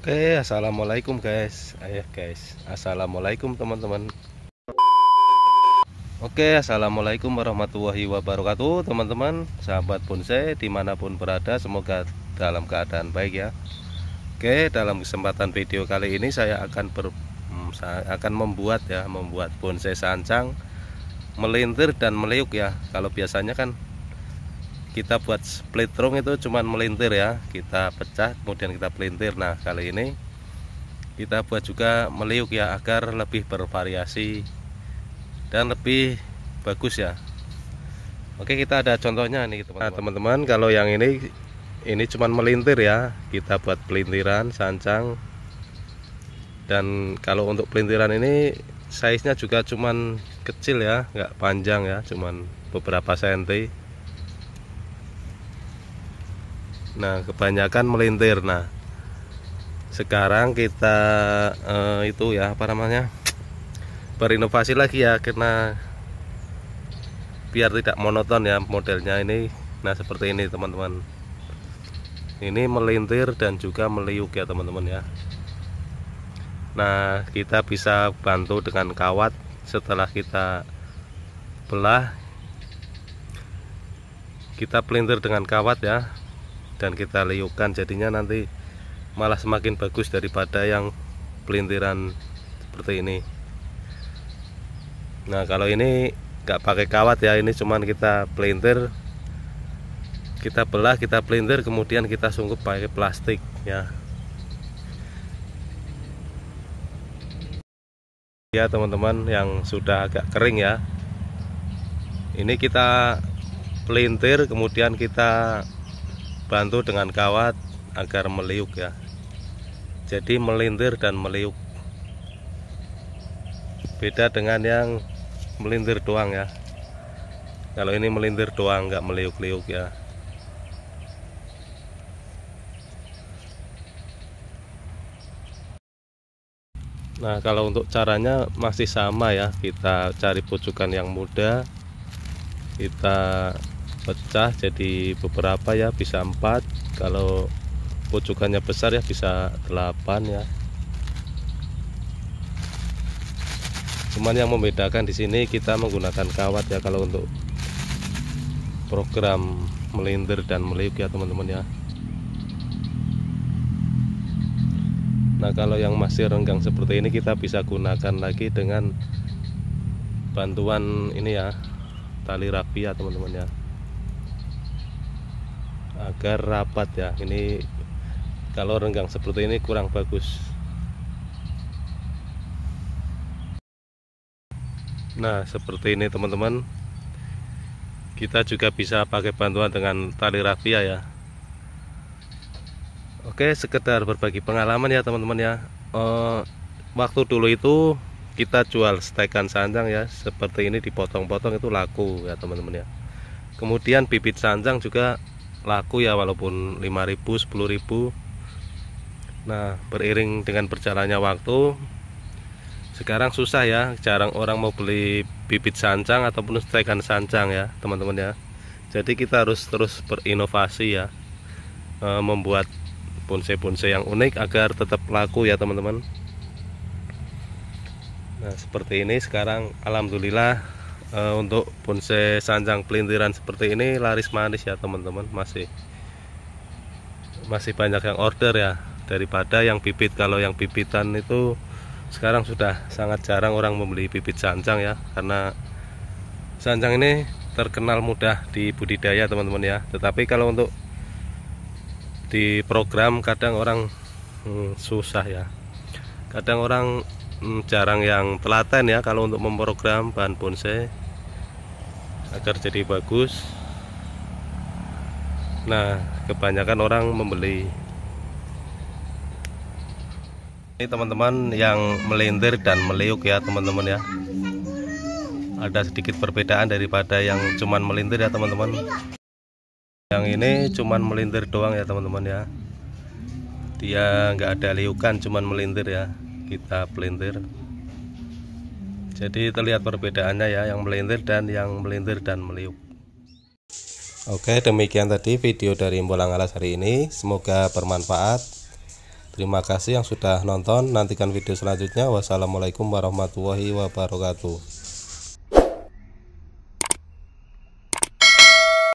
Oke, assalamualaikum guys. Ayah guys, assalamualaikum teman-teman. Oke, assalamualaikum warahmatullahi wabarakatuh, teman-teman, sahabat bonsai dimanapun berada, semoga dalam keadaan baik ya. Oke, dalam kesempatan video kali ini saya akan ber, hmm, saya akan membuat ya, membuat bonsai sancang melintir dan meliuk ya. Kalau biasanya kan kita buat split room itu cuman melintir ya kita pecah kemudian kita pelintir nah kali ini kita buat juga meliuk ya agar lebih bervariasi dan lebih bagus ya Oke kita ada contohnya nih teman-teman nah, teman -teman, kalau yang ini ini cuman melintir ya kita buat pelintiran sancang dan kalau untuk pelintiran ini size nya juga cuman kecil ya nggak panjang ya cuman beberapa senti nah kebanyakan melintir nah sekarang kita eh, itu ya apa namanya berinovasi lagi ya karena biar tidak monoton ya modelnya ini nah seperti ini teman-teman ini melintir dan juga meliuk ya teman-teman ya nah kita bisa bantu dengan kawat setelah kita belah kita pelintir dengan kawat ya dan kita liukan jadinya nanti malah semakin bagus daripada yang pelintiran seperti ini nah kalau ini nggak pakai kawat ya ini cuman kita pelintir kita belah kita pelintir kemudian kita sungkup pakai plastik ya ya teman-teman yang sudah agak kering ya ini kita pelintir kemudian kita bantu dengan kawat agar meliuk ya jadi melintir dan meliuk beda dengan yang melintir doang ya kalau ini melintir doang nggak meliuk-liuk ya nah kalau untuk caranya masih sama ya kita cari pucukan yang muda kita pecah jadi beberapa ya bisa empat kalau pucukannya besar ya bisa delapan ya cuman yang membedakan di sini kita menggunakan kawat ya kalau untuk program melintir dan meliuk ya teman-teman ya Nah kalau yang masih renggang seperti ini kita bisa gunakan lagi dengan bantuan ini ya tali rapi ya teman-teman ya agar rapat ya ini kalau renggang seperti ini kurang bagus nah seperti ini teman-teman kita juga bisa pakai bantuan dengan tali rafia ya oke sekedar berbagi pengalaman ya teman-teman ya e, waktu dulu itu kita jual stekan sanjang ya seperti ini dipotong-potong itu laku ya teman-teman ya kemudian bibit sanjang juga laku ya walaupun 5000 10000 nah beriring dengan berjalannya waktu sekarang susah ya jarang orang mau beli bibit sancang ataupun stekan sancang ya teman-teman ya jadi kita harus terus berinovasi ya e, membuat bonsai-bonsai yang unik agar tetap laku ya teman-teman nah seperti ini sekarang alhamdulillah uh, untuk bonsai sanjang pelintiran seperti ini laris manis ya teman-teman masih masih banyak yang order ya daripada yang bibit kalau yang bibitan itu sekarang sudah sangat jarang orang membeli bibit sanjang ya karena sanjang ini terkenal mudah di budidaya teman-teman ya tetapi kalau untuk di program kadang orang hmm, susah ya kadang orang Hmm, jarang yang telaten ya kalau untuk memprogram bahan bonsai agar jadi bagus nah kebanyakan orang membeli ini teman-teman yang melintir dan meliuk ya teman-teman ya ada sedikit perbedaan daripada yang cuman melintir ya teman-teman yang ini cuman melintir doang ya teman-teman ya dia nggak ada liukan cuman melintir ya kita pelintir jadi terlihat perbedaannya ya yang melintir dan yang melintir dan meliuk Oke demikian tadi video dari Imbolang Alas hari ini semoga bermanfaat terima kasih yang sudah nonton nantikan video selanjutnya wassalamualaikum warahmatullahi wabarakatuh